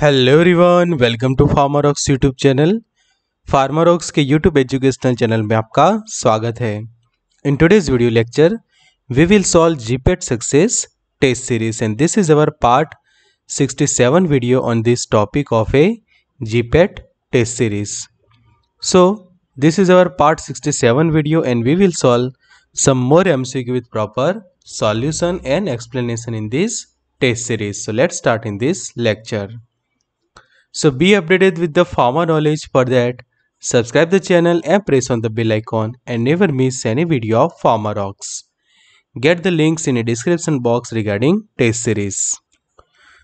Hello everyone welcome to Ox YouTube channel Ox के YouTube educational channel में आपका स्वागत है in today's video lecture we will solve GPAT success test series and this is our part 67 video on this topic of a GPAT test series so this is our part 67 video and we will solve some more M with proper solution and explanation in this test series so let start in this lecture So be updated with the farmer knowledge for that. Subscribe the channel and press on the bell icon and never miss any video of Farmer Rocks. Get the links in the description box regarding test series.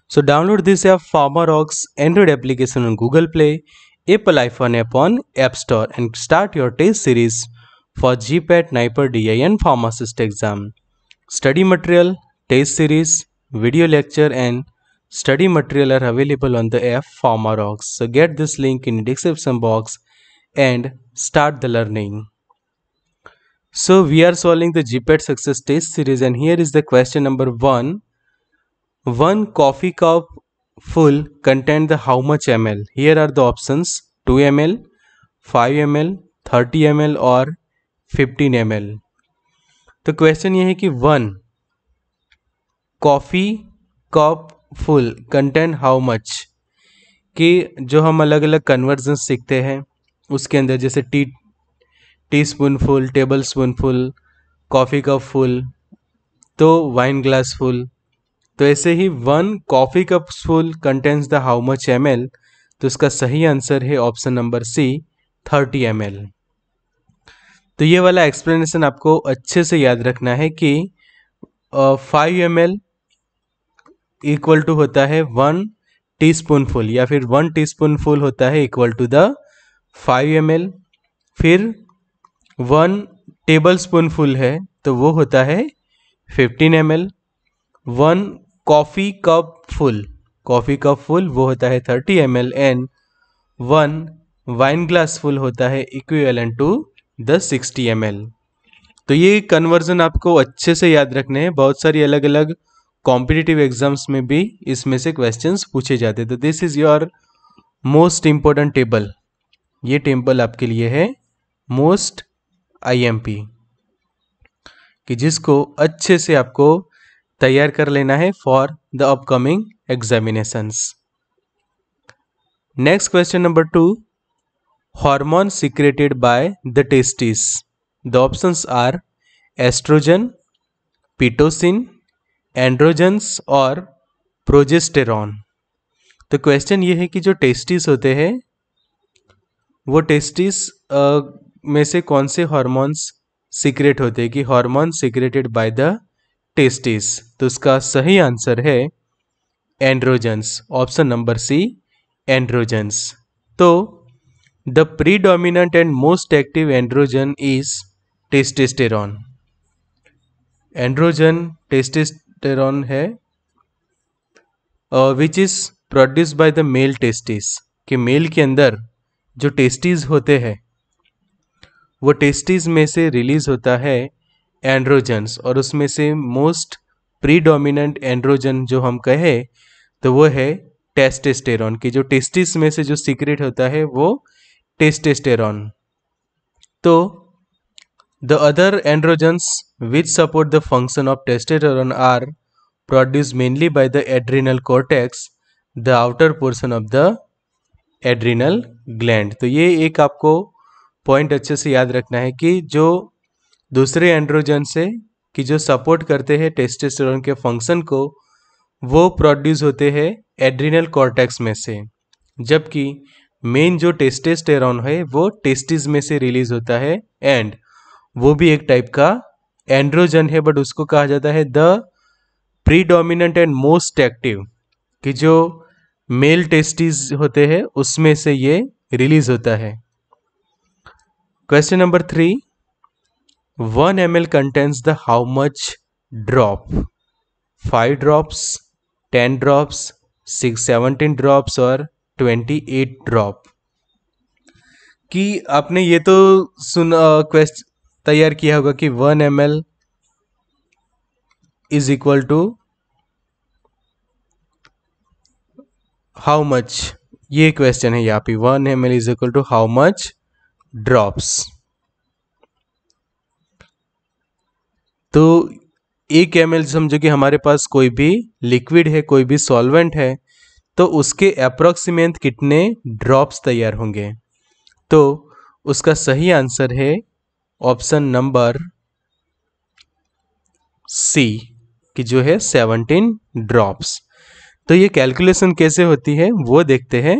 So download this app Farmer Rocks Android application on Google Play, Apple iPhone app on App Store and start your test series for GPAT, NIPER, DI and pharmacist exam. Study material, test series, video lecture and Study material are available on the F Pharma Rocks. So get this link in description box and start the learning. So we are solving the Gpet success test series and here is the question number 1. 1 coffee cup full contain the how much ml? Here are the options 2 ml, 5 ml, 30 ml or 15 ml. The question ये है कि one coffee cup full content how much कि जो हम अलग अलग conversion सीखते हैं उसके अंदर जैसे tea teaspoon full tablespoon full coffee cup full तो वाइन ग्लास फुल तो ऐसे ही one coffee cup full contents the how much M L तो इसका सही आंसर है option number C thirty M L तो ये वाला एक्सप्लेनेशन आपको अच्छे से याद रखना है कि five M L equal to होता है वन टीस्पूनफुल या फिर वन टीस्पूनफुल होता है equal to the five M फिर वन टेबल स्पूनफुल है तो वो होता है fifteen M L one coffee cup full coffee cup full वो होता है thirty M L and one wine glass full होता है equivalent to the sixty M तो ये कन्वर्जन आपको अच्छे से याद रखने हैं बहुत सारी अलग अलग कॉम्पिटिटिव एग्जाम्स में भी इसमें से क्वेश्चंस पूछे जाते तो this is your most important table ये टेबल आपके लिए है मोस्ट आईएमपी कि जिसको अच्छे से आपको तैयार कर लेना है for the upcoming examinations next question number two hormone secreted by the testis the option are estrogen pitocin androgens और प्रोजेस्टेरॉन तो क्वेश्चन ये है कि जो टेस्टिस होते हैं वो टेस्टिस में से कौन से हॉर्मोन्स सीक्रेट होते हैं कि hormone secreted by the testis तो इसका सही आंसर है androgens option number C androgens तो the predominant and most active androgen is testosterone androgen testis testosterone है which is produce by the male testis कि मेल के अंदर जो टेस्टिस होते हैं वो टेस्टिस में से रिलीज होता है एंड्रोजन्स और उसमें से मोस्ट प्रीडोमिनेंट एंड्रोजन जो हम कहे तो वो है टेस्टेस्टेरॉन की जो टेस्टिस में से जो सीक्रेट होता है वो टेस्टेस्टेरॉन तो The other androgens which support the function of testosterone are produced mainly by the adrenal cortex, the outer portion of the adrenal gland. तो ये एक आपको पॉइंट अच्छे से याद रखना है कि जो दूसरे एंड्रोजन से कि जो सपोर्ट करते हैं टेस्टोस्टेरोन के फंक्शन को वो प्रोड्यूस होते हैं एड्रिनल कॉर्टेक्स में से जबकि मेन जो टेस्टेस्टेरॉन है वो टेस्टिस में से रिलीज होता है एंड वो भी एक टाइप का एंड्रोजन है बट उसको कहा जाता है the predominant and most active कि जो मेल टेस्टिस होते हैं उसमें से ये रिलीज होता है question number three one M L contains the how much drop five drops ten drops six seventeen drops और ट्वेंटी एट ड्रॉप कि आपने ये तो सुना क्वेश्चन uh, तैयार किया होगा कि one M L is equal to how much ये क्वेश्चन है यहाँ पे one M L is equal to how much drops तो एक एम एल समझो कि हमारे पास कोई भी लिक्विड है कोई भी सॉल्वेंट है तो उसके अप्रोक्सीमेट कितने ड्रॉप्स तैयार होंगे तो उसका सही आंसर है ऑप्शन नंबर सी कि जो है सेवनटीन ड्रॉप्स तो ये कैलकुलेशन कैसे होती है वो देखते हैं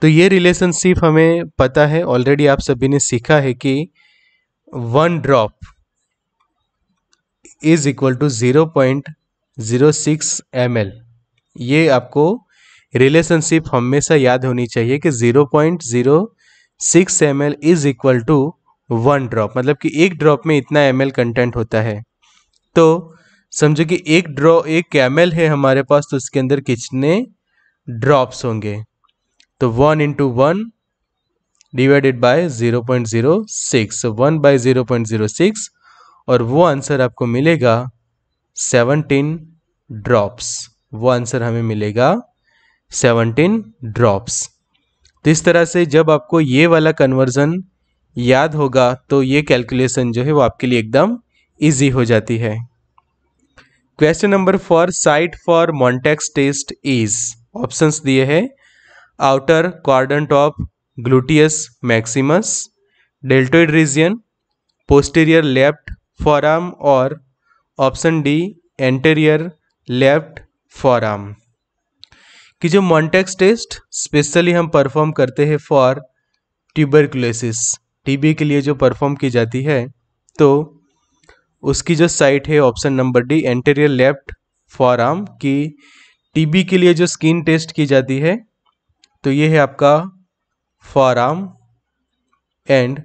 तो ये रिलेशनशिप हमें पता है ऑलरेडी आप सभी ने सीखा है कि one drop is equal to zero point zero six M ये आपको रिलेशनशिप हमेशा याद होनी चाहिए कि zero point zero six M L is equal to one drop मतलब कि एक ड्रॉप में इतना एम कंटेंट होता है तो समझो कि एक ड्रॉ एक कैमल है हमारे पास तो उसके अंदर कितने ड्रॉप्स होंगे तो one into one divided by zero point zero six one by zero point zero six और वो आंसर आपको मिलेगा सेवनटीन ड्रॉप्स वो आंसर हमें मिलेगा सेवनटीन ड्रॉप्स तो इस तरह से जब आपको ये वाला कन्वर्जन याद होगा तो ये कैलकुलेशन जो है वो आपके लिए एकदम इजी हो जाती है question number four site for Mantoux test is options दिए हैं outer quadrant of gluteus maximus deltoid region posterior left forearm और option D anterior left forearm कि जो मॉन्टेक्स टेस्ट स्पेशली हम परफॉर्म करते हैं फॉर ट्यूबरकुलसिस टीबी के लिए जो परफॉर्म की जाती है तो उसकी जो साइट है option number D anterior left forearm की टीबी के लिए जो स्किन टेस्ट की जाती है तो ये है आपका फॉर आर्म एंड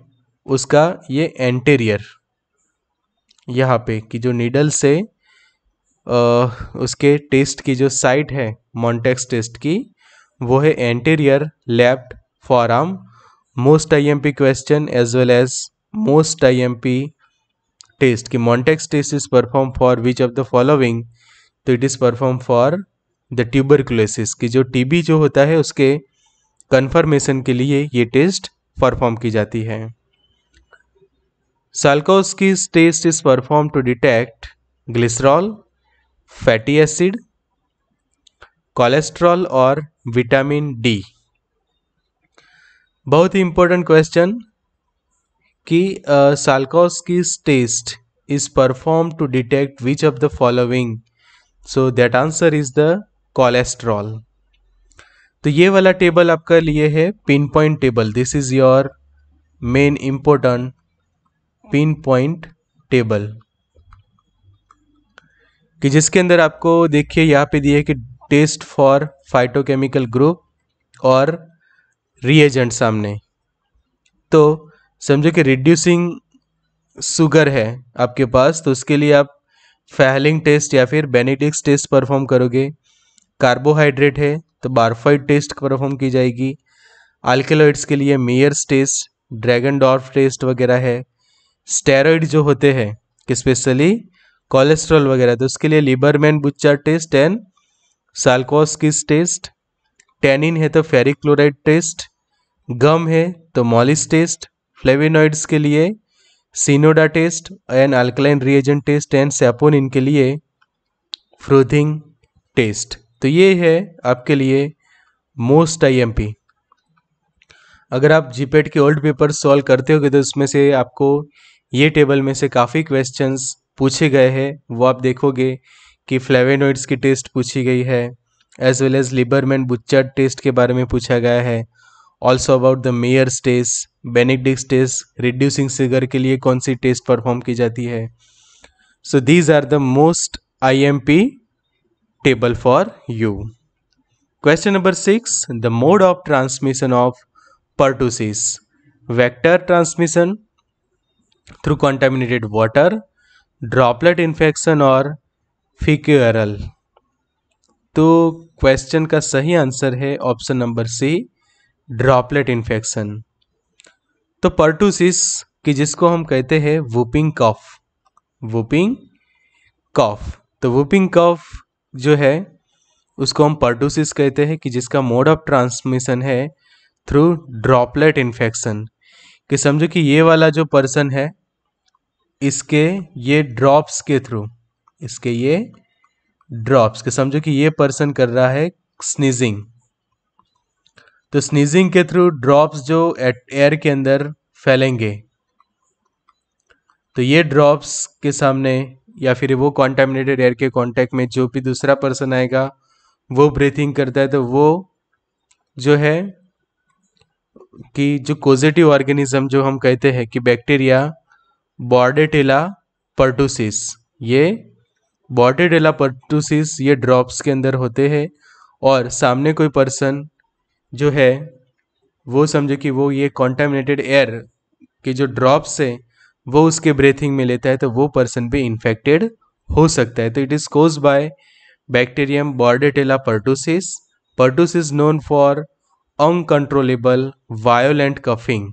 उसका ये एंटेरियर यहाँ पे कि जो नीडल से आ, उसके टेस्ट की जो साइट है मॉन्टेक्स टेस्ट की वो है anterior left forearm most IMP question as well as most IMP test The Mantoux test is perform for which of the following तो it is perform for the tuberculosis कि जो TB जो होता है उसके कन्फर्मेशन के लिए ये टेस्ट परफॉर्म की जाती है Salkowski test is perform to detect glycerol fatty acid cholesterol और विटामिन डी बहुत ही इम्पोर्टेंट क्वेश्चन कि Salkowski's test is perform to detect which of the following so that answer is the cholesterol तो ये वाला टेबल आपका लिए है pin point table this is your main important pin point table कि जिसके अंदर आपको देखिए यहाँ पे दिए कि टेस्ट फॉर फाइटोकेमिकल ग्रुप और रिएजेंट सामने तो समझो कि रिड्यूसिंग शुगर है आपके पास तो उसके लिए आप फैलिंग टेस्ट या फिर बेनिटिक्स टेस्ट परफॉर्म करोगे कार्बोहाइड्रेट है तो बार्फाइड टेस्ट परफॉर्म की जाएगी अल्केलॉइड्स के लिए Mayer's test Dragendorff test वगैरह है स्टेरॉइड जो होते हैं कि स्पेशली कोलेस्ट्रॉल वगैरह तो उसके लिए लिबरमैन बुच्चा test and Salkowski's test tannin है तो फेरिक क्लोराइड टेस्ट गम है तो मॉलिस टेस्ट फ्लेविनॉइड्स के लिए Shinoda test and alkaline reagent test and saponin इनके लिए फ्रोथिंग टेस्ट तो ये है आपके लिए मोस्ट आईएमपी अगर आप जीपेट के ओल्ड पेपर सॉल्व करते होगे तो उसमें से आपको ये टेबल में से काफ़ी क्वेश्चंस पूछे गए हैं वो आप देखोगे कि फ्लेवेनोइड्स की टेस्ट पूछी गई है as well as Liebermann Burchard test के बारे में पूछा गया है also about the Mayer test Benedict's test reducing sugar के लिए कौन सी टेस्ट परफॉर्म की जाती है so these are the most I M P table for you question number six the mode of transmission of pertussis vector transmission through contaminated water droplet infection और faecal तो question का सही answer है option number C droplet infection तो pertussis कि जिसको हम कहते हैं वुपिंग कफ वुपिंग कफ तो वुपिंग कफ जो है उसको हम पर्टूसिस कहते हैं कि जिसका मोड ऑफ ट्रांसमिशन है थ्रू ड्रॉपलेट इन्फेक्शन कि समझो कि ये वाला जो पर्सन है इसके ये ड्रॉप्स के थ्रू इसके ये ड्रॉप्स कि समझो कि ये पर्सन कर रहा है स्नीजिंग तो स्नीजिंग के थ्रू ड्रॉप्स जो एयर के अंदर फैलेंगे तो ये ड्रॉप्स के सामने या फिर वो कॉन्टेमिनेटेड एयर के कांटेक्ट में जो भी दूसरा पर्सन आएगा वो ब्रीथिंग करता है तो वो जो है कि जो कोजिटिव ऑर्गेनिज्म जो हम कहते हैं कि बैक्टीरिया बॉर्डेटेला पर्टूसिस ये बॉर्डेडेला पर्टूसिस ये ड्रॉप्स के अंदर होते हैं और सामने कोई पर्सन जो है वो समझो कि वो ये कॉन्टेमिनेटेड एयर के जो ड्रॉप्स है वो उसके ब्रीथिंग में लेता है तो वो पर्सन भी इन्फेक्टेड हो सकता है तो it is cause by bacterium Bordetella pertussis pertussis is known for uncontrollable violent coughing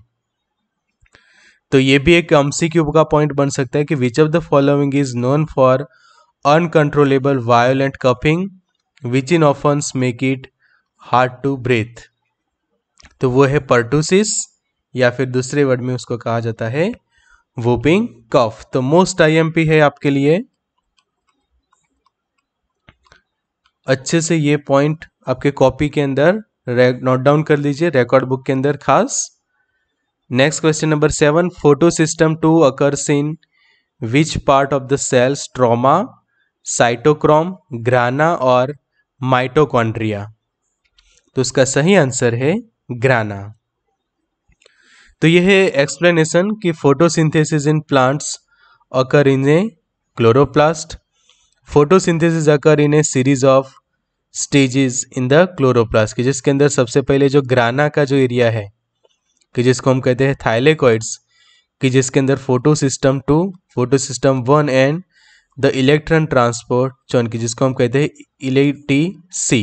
तो ये भी एक एमसीक्यू क्यूब का पॉइंट बन सकता है कि which of the following is known for uncontrollable violent coughing which in ऑफन्स make it hard to breathe तो वो है पर्टूसिस या फिर दूसरे वर्ड में उसको कहा जाता है वोपिंग कफ तो मोस्ट आईएमपी है आपके लिए अच्छे से ये पॉइंट आपके कॉपी के अंदर नोट डाउन कर लीजिए रिकॉर्ड बुक के अंदर खास next question number seven photo system two occurs in which part of the cells stroma cytochrome grana और माइटोकॉन्ड्रिया तो इसका सही आंसर है ग्राना तो यह है एक्सप्लेनेशन कि photosynthesis in plants occur in a chloroplast photosynthesis occur in a series of stages in the chloroplast जिसके अंदर सबसे पहले जो ग्राना का जो एरिया है कि जिसको हम कहते हैं थाइलेकॉइड्स कि जिसके अंदर photo system two photo system one and the electron transport chain की जिसको हम कहते हैं सी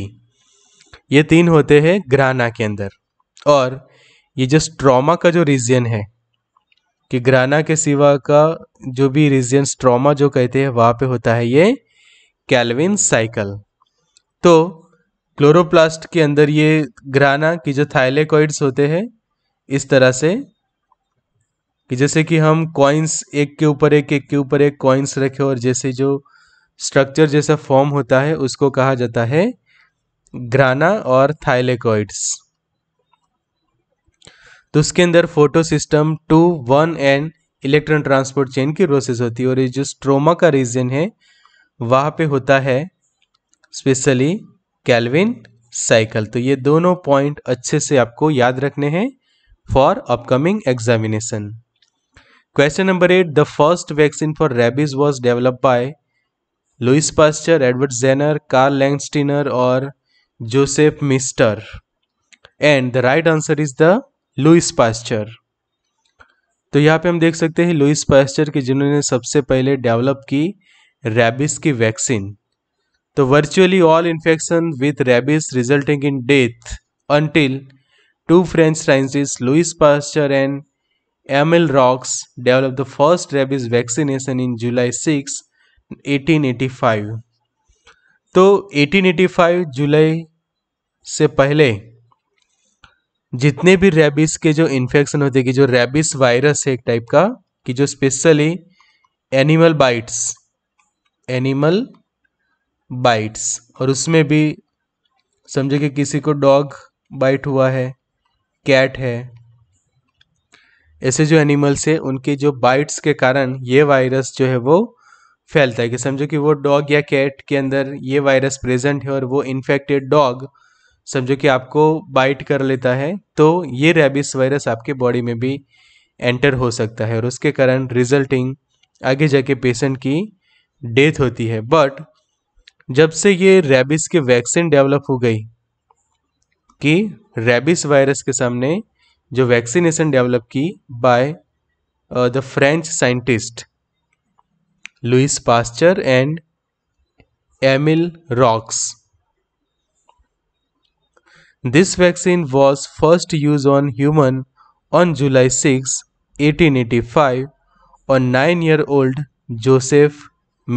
ये तीन होते हैं ग्राना के अंदर और ये जो स्ट्रोमा का जो रीजन है कि ग्राना के सिवा का जो भी रीजन स्ट्रोमा जो कहते हैं वहाँ पे होता है ये कैलविन साइकिल तो क्लोरोप्लास्ट के अंदर ये ग्राना की जो थाइलेकॉइड्स होते हैं इस तरह से कि जैसे कि हम कॉइन्स एक के ऊपर एक एक के ऊपर एक कॉइन्स रखे और जैसे जो स्ट्रक्चर जैसा फॉर्म होता है उसको कहा जाता है ग्राना और थाइलेकॉइड्स तो उसके अंदर photo system two one and electron transport chain की प्रोसेस होती है और ये जो स्ट्रोमा का रीजन है वहां पे होता है स्पेशली कैलविन साइकिल तो ये दोनों पॉइंट अच्छे से आपको याद रखने हैं for upcoming examination question number eight the first vaccine for rabies was develop by Louis Pasteur Edward Jenner Karl Landsteiner और Joseph Meister and the right answer is the Louis Pasteur तो यहाँ पे हम देख सकते हैं लुइस पास्चर की जिन्होंने सबसे पहले डेवलप की रेबिस की वैक्सीन तो virtually all infection with rabies resulting in death until two French scientists Louis Pasteur and Emil Rox developed the first rabies vaccination in July 6, 1885. तो 1885 जुलाई से पहले जितने भी रेबिस के जो इन्फेक्शन होते कि जो रेबिस वायरस है एक टाइप का कि जो specially animal bites animal bites और उसमें भी समझे कि किसी को डॉग बाइट हुआ है कैट है ऐसे जो एनिमल्स है उनके जो बाइट्स के कारण ये वायरस जो है वो फैलता है कि समझो कि वो डॉग या कैट के अंदर ये वायरस प्रेजेंट है और वो इन्फेक्टेड डॉग समझो कि आपको बाइट कर लेता है तो ये रेबिस वायरस आपके बॉडी में भी एंटर हो सकता है और उसके कारण रिजल्टिंग आगे जाके पेशेंट की डेथ होती है बट जब से ये रेबिस की वैक्सीन डेवलप हो गई कि रेबिस वायरस के सामने जो वैक्सीनेशन डेवलप की by the French scientist Louis Pasteur and Emil Roux this vaccine was first use on human on July six 1885 और nine year old Joseph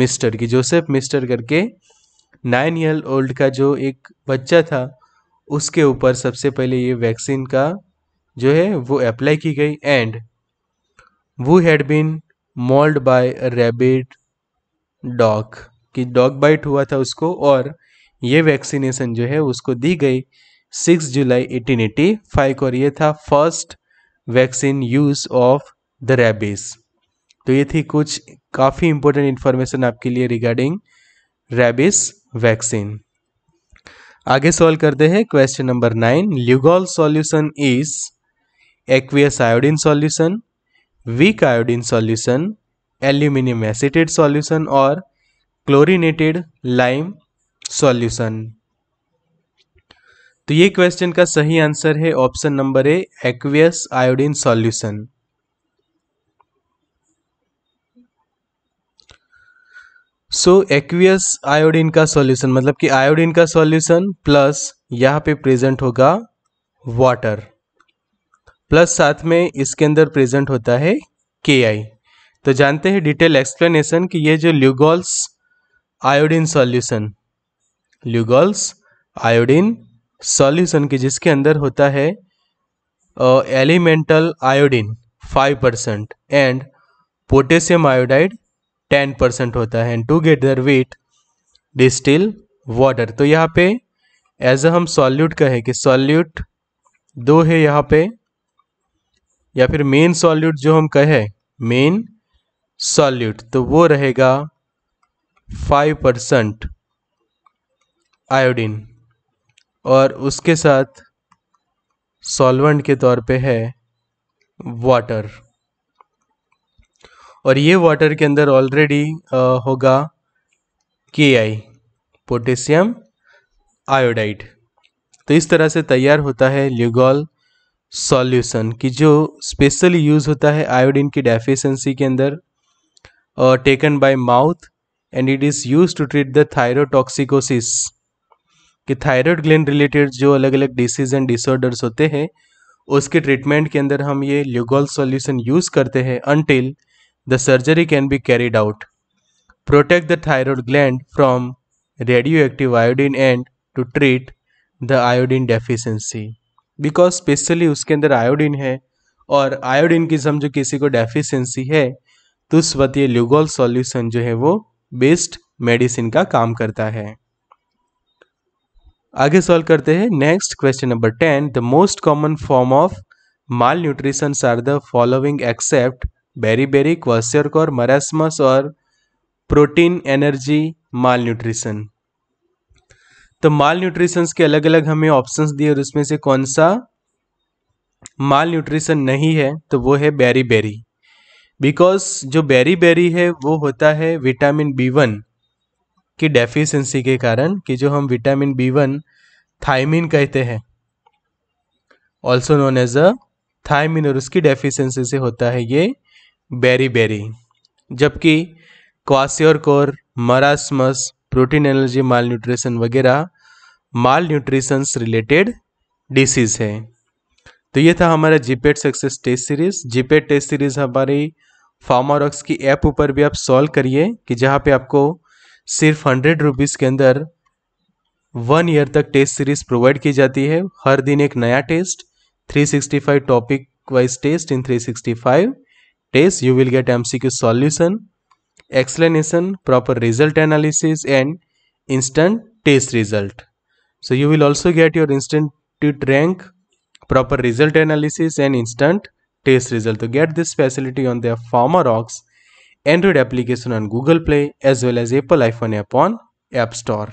Meister की जोसेफ मिस्टर करके नाइन ईयर ओल्ड का जो एक बच्चा था उसके ऊपर सबसे पहले ये वैक्सीन का जो है वो अप्लाई की गई एंड वो had been mauled by rabid dog कि डॉग बाइट हुआ था उसको और ये वैक्सीनेशन जो है उसको दी गई 6 जुलाई एटीन एटी फाइव और ये था first vaccine use of the rabies तो ये थी कुछ काफ़ी इंपॉर्टेंट इन्फॉर्मेशन आपके लिए रिगार्डिंग रेबिस वैक्सीन आगे सॉल्व करते हैं question number nine Lugol solution is aqueous iodine solution weak iodine solution aluminium acetate solution और क्लोरिनेटेड लाइम सॉल्यूशन तो ये क्वेश्चन का सही आंसर है option number A aqueous iodine solution so aqueous iodine का सॉल्यूशन मतलब कि आयोडीन का सॉल्यूशन प्लस यहां पे प्रेजेंट होगा वाटर प्लस साथ में इसके अंदर प्रेजेंट होता है के आई तो जानते हैं डिटेल एक्सप्लेनेशन कि ये जो Lugol's iodine solution Lugol's iodine solution के जिसके अंदर होता है elemental iodine five percent and potassium iodide ten percent होता है and to get their weight distil water तो यहाँ पे एज अ हम सॉल्यूट का है कि सॉल्यूट दो है यहाँ पे या फिर मेन सॉल्यूट जो हम कहे मेन सॉल्यूट तो वो रहेगा फाइव परसेंट आयोडीन और उसके साथ सॉल्वेंट के तौर पे है वाटर और ये वाटर के अंदर ऑलरेडी होगा के आई पोटेशियम आयोडाइड तो इस तरह से तैयार होता है ल्यूगॉल सॉल्यूशन कि जो स्पेशली यूज़ होता है आयोडीन की डेफिशिएंसी के अंदर taken by mouth and it is use to treat the thyrotoxicosis कि थायराइड ग्लैंड रिलेटेड जो अलग अलग डिसीज एंड डिसऑर्डर्स होते हैं उसके ट्रीटमेंट के अंदर हम ये ल्यूगोल सॉल्यूशन यूज़ करते हैं until the surgery can be carried out protect the thyroid gland from radio active iodine and to treat the iodine deficiency because specially उसके अंदर आयोडीन है और आयोडीन की समझो किसी को डेफिशिएंसी है तो उस वक्त ये ल्यूगोल सॉल्यूशन जो है वो बेस्ट मेडिसिन का काम करता है आगे सॉल्व करते हैं next question number ten the most common form of malnutrition are the following except beri beri kwashiorkor और मरासमस और प्रोटीन एनर्जी माल न्यूट्रिशन तो माल न्यूट्रिशंस के अलग अलग हमें ऑप्शंस दिए और उसमें से कौन सा माल न्यूट्रिशन नहीं है तो वो है बेरी बेरी बिकॉज जो बेरी बेरी है वो होता है विटामिन बी वन की डेफिशंसी के कारण कि जो हम विटामिन बी वन थाइमिन कहते हैं also known as a thiamine और उसकी डेफिशिएंसी से होता है ये बेरी बेरी जबकि kwashiorkor marasmus protein energy malnutrition वगैरह माल न्यूट्रिशन रिलेटेड डिसीज़ है तो ये था हमारा GPAT success test series GPAT test series हमारी फार्मारॉक्स की ऐप ऊपर भी आप सॉल्व करिए कि जहाँ पे आपको सिर्फ हंड्रेड रुपीज़ के अंदर वन ईयर तक टेस्ट सीरीज़ प्रोवाइड की जाती है हर दिन एक नया test 365 topic wise test in 365 test you will get MCQ solution explanation proper result analysis and instant test result So you will also get your institute rank, proper result analysis and instant test result. To get this facility on their former Ox Android application on Google Play as well as Apple iPhone app on App Store.